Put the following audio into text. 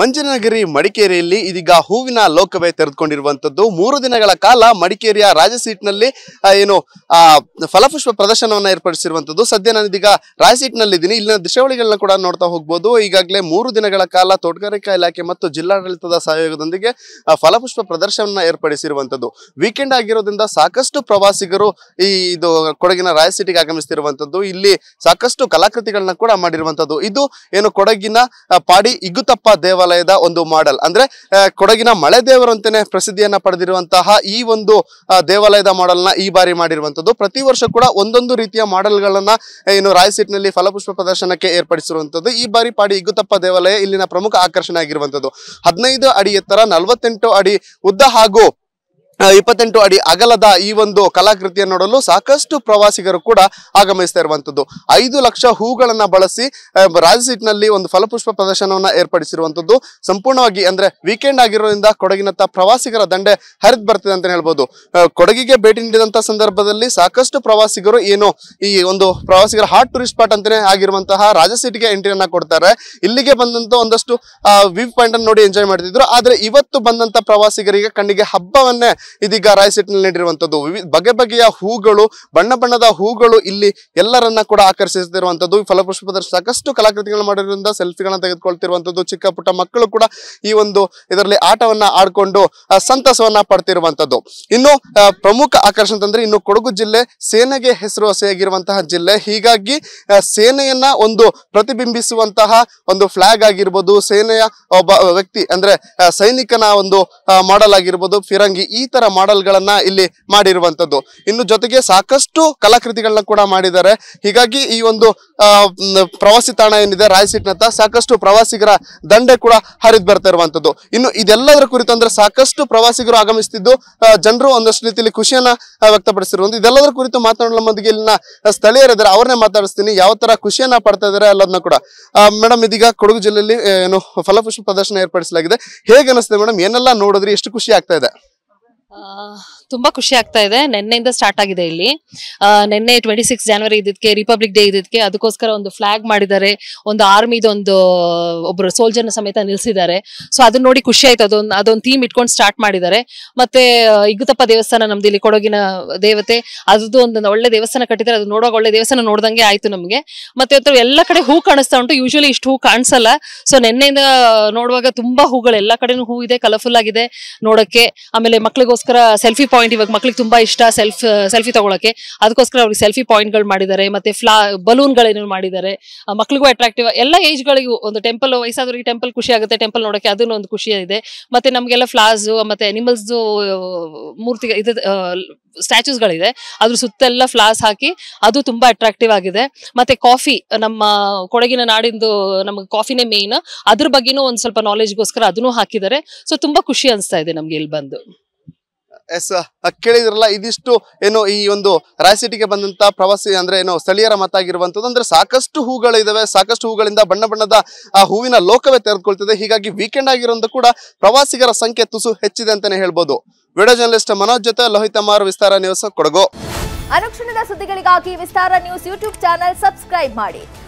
ಮಂಜನಗಿರಿ ಮಡಿಕೇರಿಯಲ್ಲಿ ಇದೀಗ ಹೂವಿನ ಲೋಕವೇ ತೆರೆದುಕೊಂಡಿರುವಂತದ್ದು ಮೂರು ದಿನಗಳ ಕಾಲ ಮಡಿಕೇರಿಯ ರಾಜಸೀಟ್ನಲ್ಲಿ ಏನು ಫಲಪುಷ್ಪ ಪ್ರದರ್ಶನವನ್ನ ಏರ್ಪಡಿಸಿರುವಂತದ್ದು ಸದ್ಯ ನಾನು ಇದೀಗ ರಾಜಸೀಟ್ನಲ್ಲಿ ಇದ್ದೀನಿ ಇಲ್ಲಿನ ದೃಶ್ಯಾವಳಿಗಳನ್ನ ಕೂಡ ನೋಡ್ತಾ ಹೋಗ್ಬೋದು ಈಗಾಗಲೇ ಮೂರು ದಿನಗಳ ಕಾಲ ತೋಟಗಾರಿಕಾ ಇಲಾಖೆ ಮತ್ತು ಜಿಲ್ಲಾಡಳಿತದ ಸಹಯೋಗದೊಂದಿಗೆ ಫಲಪುಷ್ಪ ಪ್ರದರ್ಶನವನ್ನ ಏರ್ಪಡಿಸಿರುವಂಥದ್ದು ವೀಕೆಂಡ್ ಆಗಿರೋದ್ರಿಂದ ಸಾಕಷ್ಟು ಪ್ರವಾಸಿಗರು ಈ ಇದು ಕೊಡಗಿನ ರಾಯಸೀಟಿಗೆ ಆಗಮಿಸುತ್ತಿರುವಂಥದ್ದು ಇಲ್ಲಿ ಸಾಕಷ್ಟು ಕಲಾಕೃತಿಗಳನ್ನ ಕೂಡ ಮಾಡಿರುವಂಥದ್ದು ಇದು ಏನು ಕೊಡಗಿನ ಪಾಡಿ ಇಗ್ಗುತಪ್ಪ ದೇವ ದೇವಾಲಯದ ಒಂದು ಮಾಡೆಲ್ ಅಂದ್ರೆ ಕೊಡಗಿನ ಮಳೆ ದೇವರಂತೆನೆ ಪ್ರಸಿದ್ಧಿಯನ್ನ ಪಡೆದಿರುವಂತಹ ಈ ಒಂದು ದೇವಾಲಯದ ಮಾಡೆಲ್ ನ ಈ ಬಾರಿ ಮಾಡಿರುವಂತದ್ದು ಪ್ರತಿ ವರ್ಷ ಕೂಡ ಒಂದೊಂದು ರೀತಿಯ ಮಾಡೆಲ್ ಗಳನ್ನ ಏನು ರಾಯಸೀಟ್ನಲ್ಲಿ ಫಲಪುಷ್ಪ ಪ್ರದರ್ಶನಕ್ಕೆ ಏರ್ಪಡಿಸಿರುವಂತದ್ದು ಈ ಬಾರಿ ಪಾಡಿ ಇಗುತಪ್ಪ ದೇವಾಲಯ ಇಲ್ಲಿನ ಪ್ರಮುಖ ಆಕರ್ಷಣೆ ಆಗಿರುವಂತದ್ದು ಹದಿನೈದು ಅಡಿ ಎತ್ತರ ನಲವತ್ತೆಂಟು ಅಡಿ ಉದ್ದ ಹಾಗೂ ಇಪ್ಪತ್ತೆಂಟು ಅಡಿ ಅಗಲದ ಈ ಒಂದು ಕಲಾಕೃತಿಯನ್ನು ನೋಡಲು ಸಾಕಷ್ಟು ಪ್ರವಾಸಿಗರು ಕೂಡ ಆಗಮಿಸ್ತಾ ಇರುವಂತದ್ದು ಐದು ಲಕ್ಷ ಹೂಗಳನ್ನು ಬಳಸಿ ರಾಜಸೀಟ್ನಲ್ಲಿ ಒಂದು ಫಲಪುಷ್ಪ ಪ್ರದರ್ಶನವನ್ನ ಏರ್ಪಡಿಸಿರುವಂತದ್ದು ಸಂಪೂರ್ಣವಾಗಿ ಅಂದ್ರೆ ವೀಕೆಂಡ್ ಆಗಿರೋದ್ರಿಂದ ಕೊಡಗಿನತ್ತ ಪ್ರವಾಸಿಗರ ದಂಡೆ ಹರಿದು ಬರ್ತದೆ ಅಂತ ಹೇಳ್ಬೋದು ಕೊಡಗಿಗೆ ಭೇಟಿ ನೀಡಿದಂತ ಸಂದರ್ಭದಲ್ಲಿ ಸಾಕಷ್ಟು ಪ್ರವಾಸಿಗರು ಏನು ಈ ಒಂದು ಪ್ರವಾಸಿಗರ ಹಾಟ್ ಟೂರಿಸ್ಟ್ ಸ್ಪಾಟ್ ಅಂತಾನೆ ಆಗಿರುವಂತಹ ರಾಜಸೀಟ್ಗೆ ಎಂಟ್ರಿಯನ್ನ ಕೊಡ್ತಾರೆ ಇಲ್ಲಿಗೆ ಬಂದಂತ ಒಂದಷ್ಟು ವ್ಯೂ ಪಾಯಿಂಟ್ ಅನ್ನು ನೋಡಿ ಎಂಜಾಯ್ ಮಾಡ್ತಿದ್ರು ಆದ್ರೆ ಇವತ್ತು ಬಂದಂತ ಪ್ರವಾಸಿಗರಿಗೆ ಕಣ್ಣಿಗೆ ಹಬ್ಬವನ್ನೇ ಇದೀಗ ರಾಯಸೆಟ್ನಲ್ಲಿ ನೀಡಿರುವಂಥದ್ದು ವಿವಿಧ ಬಗೆ ಬಗೆಯ ಹೂಗಳು ಬಣ್ಣ ಬಣ್ಣದ ಹೂಗಳು ಇಲ್ಲಿ ಎಲ್ಲರನ್ನ ಕೂಡ ಆಕರ್ಷಿಸುತ್ತಿರುವಂತದ್ದು ಈ ಫಲಪುಷ್ಪದಲ್ಲಿ ಸಾಕಷ್ಟು ಕಲಾಕೃತಿಗಳು ಮಾಡಿರೋದ್ರಿಂದ ಸೆಲ್ಫಿಗಳನ್ನ ತೆಗೆದುಕೊಳ್ತಿರುವಂಥದ್ದು ಚಿಕ್ಕ ಪುಟ್ಟ ಮಕ್ಕಳು ಕೂಡ ಈ ಒಂದು ಇದರಲ್ಲಿ ಆಟವನ್ನ ಆಡ್ಕೊಂಡು ಸಂತಸವನ್ನ ಪಡ್ತಿರುವಂತದ್ದು ಇನ್ನು ಪ್ರಮುಖ ಆಕರ್ಷಣೆ ಅಂತಂದ್ರೆ ಇನ್ನು ಕೊಡಗು ಜಿಲ್ಲೆ ಸೇನೆಗೆ ಹೆಸರುವಾಸಿಯಾಗಿರುವಂತಹ ಜಿಲ್ಲೆ ಹೀಗಾಗಿ ಸೇನೆಯನ್ನ ಒಂದು ಪ್ರತಿಬಿಂಬಿಸುವಂತಹ ಒಂದು ಫ್ಲಾಗ್ ಆಗಿರ್ಬೋದು ಸೇನೆಯ ಒಬ್ಬ ವ್ಯಕ್ತಿ ಅಂದ್ರೆ ಸೈನಿಕನ ಒಂದು ಮಾಡಲ್ ಆಗಿರ್ಬೋದು ಫಿರಂಗಿ ಈ ಇನ್ನಿತರ ಮಾಡೆಲ್ಗಳನ್ನ ಇಲ್ಲಿ ಮಾಡಿರುವಂತದ್ದು ಇನ್ನು ಜೊತೆಗೆ ಸಾಕಷ್ಟು ಕಲಾಕೃತಿಗಳನ್ನ ಕೂಡ ಮಾಡಿದ್ದಾರೆ ಹೀಗಾಗಿ ಈ ಒಂದು ಪ್ರವಾಸಿ ತಾಣ ಏನಿದೆ ರಾಯಸೀಟ್ನತ್ತ ಸಾಕಷ್ಟು ಪ್ರವಾಸಿಗರ ದಂಡೆ ಕೂಡ ಹರಿದು ಬರ್ತಾ ಇರುವಂತದ್ದು ಇನ್ನು ಇದೆಲ್ಲದರ ಕುರಿತು ಅಂದ್ರೆ ಸಾಕಷ್ಟು ಪ್ರವಾಸಿಗರು ಆಗಮಿಸುತ್ತಿದ್ದು ಜನರು ಒಂದಷ್ಟು ರೀತಿಯಲ್ಲಿ ಖುಷಿಯನ್ನ ವ್ಯಕ್ತಪಡಿಸಿರುವಂತ ಇದೆಲ್ಲದರ ಕುರಿತು ಮಾತನಾಡಲು ಮಂದಿಗೆ ಇಲ್ಲಿನ ಸ್ಥಳೀಯರಿದ್ದಾರೆ ಅವ್ರನ್ನೇ ಮಾತಾಡಿಸ್ತೀನಿ ಯಾವ ತರ ಖುಷಿಯನ್ನ ಪಡ್ತಾ ಇದಾರೆ ಅಲ್ಲದನ್ನ ಕೂಡ ಮೇಡಮ್ ಇದೀಗ ಕೊಡಗು ಜಿಲ್ಲೆಯಲ್ಲಿ ಏನು ಫಲಪುಷ್ಪ ಪ್ರದರ್ಶನ ಏರ್ಪಡಿಸಲಾಗಿದೆ ಹೇಗೆ ಅನಿಸ್ತದೆ ಮೇಡಮ್ ಏನೆಲ್ಲ ನೋಡಿದ್ರೆ ಎಷ್ಟು ಖುಷಿ ಆಗ್ತಾ ಇದೆ 呃。ತುಂಬಾ ಖುಷಿ ಆಗ್ತಾ ಇದೆ ನಿನ್ನೆಯಿಂದ ಸ್ಟಾರ್ಟ್ ಆಗಿದೆ ಇಲ್ಲಿ ನಿನ್ನೆ ಟ್ವೆಂಟಿ ಸಿಕ್ಸ್ ಜನವರಿ ಇದಕ್ಕೆ ರಿಪಬ್ಲಿಕ್ ಡೇ ಇದಕ್ಕೆ ಅದಕ್ಕೋಸ್ಕರ ಒಂದು ಫ್ಲಾಗ್ ಮಾಡಿದ್ದಾರೆ ಒಂದು ಒಂದು ಒಬ್ರು ಸೋಲ್ಜರ್ನ ಸಮೇತ ನಿಲ್ಸಿದ್ದಾರೆ ಸೊ ಅದನ್ನ ನೋಡಿ ಖುಷಿ ಆಯ್ತು ಅದೊಂದು ಅದೊಂದು ಥೀಮ್ ಇಟ್ಕೊಂಡು ಸ್ಟಾರ್ಟ್ ಮಾಡಿದ್ದಾರೆ ಮತ್ತೆ ಇಗುತಪ್ಪ ದೇವಸ್ಥಾನ ನಮ್ದು ಇಲ್ಲಿ ಕೊಡಗಿನ ದೇವತೆ ಅದು ಒಂದು ಒಳ್ಳೆ ದೇವಸ್ಥಾನ ಕಟ್ಟಿದ್ದಾರೆ ಅದು ನೋಡುವಾಗ ಒಳ್ಳೆ ದೇವಸ್ಥಾನ ನೋಡ್ದಂಗೆ ಆಯ್ತು ನಮಗೆ ಮತ್ತೆ ಒಂಥರ ಎಲ್ಲ ಕಡೆ ಹೂ ಕಾಣಿಸ್ತಾ ಉಂಟು ಯೂಶಲಿ ಇಷ್ಟು ಹೂ ಕಾಣಿಸಲ್ಲ ಸೊ ನಿನ್ನೆಯಿಂದ ನೋಡುವಾಗ ತುಂಬಾ ಹೂಗಳು ಎಲ್ಲಾ ಕಡೆನೂ ಹೂ ಇದೆ ಕಲರ್ಫುಲ್ ಆಗಿದೆ ನೋಡಕ್ಕೆ ಆಮೇಲೆ ಮಕ್ಕಳಿಗೋಸ್ಕರ ಸೆಲ್ಫಿ ಪಾಯಿಂಟ್ ಇವಾಗ ಮಕ್ಳಿಗೆ ತುಂಬಾ ಇಷ್ಟ ಸೆಲ್ಫ್ ಸೆಲ್ಫಿ ತಗೊಳಕ್ಕೆ ಅದಕ್ಕೋಸ್ಕರ ಅವ್ರಿಗೆ ಸೆಲ್ಫಿ ಪಾಯಿಂಟ್ ಗಳು ಮಾಡಿದ್ದಾರೆ ಮತ್ತೆ ಫ್ಲಾ ಬಲೂನ್ಗಳೇನು ಮಾಡಿದ್ದಾರೆ ಮಕ್ಳಿಗೂ ಅಟ್ರಾಕ್ಟಿವ್ ಎಲ್ಲ ಏಜ್ಗಳಿಗೂ ಒಂದು ಟೆಂಪಲ್ ವಯಸ್ಸಾದವ್ರಿಗೆ ಟೆಂಪಲ್ ಖುಷಿ ಆಗುತ್ತೆ ಟೆಂಪಲ್ ನೋಡೋಕೆ ಅದನ್ನ ಒಂದು ಖುಷಿ ಇದೆ ಮತ್ತೆ ನಮಗೆಲ್ಲ ಫ್ಲಾಸ್ ಮತ್ತೆ ಅನಿಮಲ್ಸ್ ಮೂರ್ತಿ ಇದು ಗಳಿದೆ ಅದ್ರ ಎಲ್ಲ ಫ್ಲಾಸ್ ಹಾಕಿ ಅದು ತುಂಬಾ ಅಟ್ರಾಕ್ಟಿವ್ ಆಗಿದೆ ಮತ್ತೆ ಕಾಫಿ ನಮ್ಮ ಕೊಡಗಿನ ನಾಡಿಂದು ನಮಗೆ ಕಾಫಿನೇ ಮೇನ್ ಅದ್ರ ಬಗ್ಗೆನೂ ಒಂದು ಸ್ವಲ್ಪ ನಾಲೆಜ್ಗೋಸ್ಕರ ಅದನ್ನು ಹಾಕಿದ್ದಾರೆ ಸೊ ತುಂಬಾ ಖುಷಿ ಅನಿಸ್ತಾ ಇದೆ ನಮ್ಗೆ ಇಲ್ಲಿ ಬಂದು ಎಸ್ ಕೇಳಿದ್ರಲ್ಲ ಇದಿಷ್ಟು ಏನು ಈ ಒಂದು ರಾಯಸೀಟಿಗೆ ಬಂದಂತ ಪ್ರವಾಸಿ ಅಂದ್ರೆ ಏನು ಸ್ಥಳೀಯರ ಆಗಿರುವಂತದ್ದು ಅಂದ್ರೆ ಸಾಕಷ್ಟು ಹೂಗಳಿದಾವೆ ಸಾಕಷ್ಟು ಹೂಗಳಿಂದ ಬಣ್ಣ ಬಣ್ಣದ ಆ ಹೂವಿನ ಲೋಕವೇ ತೆರೆದುಕೊಳ್ತದೆ ಹೀಗಾಗಿ ವೀಕೆಂಡ್ ಆಗಿರೋದು ಕೂಡ ಪ್ರವಾಸಿಗರ ಸಂಖ್ಯೆ ತುಸು ಹೆಚ್ಚಿದೆ ಅಂತಾನೆ ಹೇಳ್ಬೋದು ವಿಡಿಯೋ ಜರ್ನಲಿಸ್ಟ್ ಮನೋಜ್ ಜೊತೆ ಲೋಹಿತ ಮಾರ್ ವಿಸ್ತಾರ ನ್ಯೂಸ್ ಕೊಡಗು ಅನುಕ್ಷಣದ ಸುದ್ದಿಗಳಿಗಾಗಿ Vistara news YouTube channel subscribe ಮಾಡಿ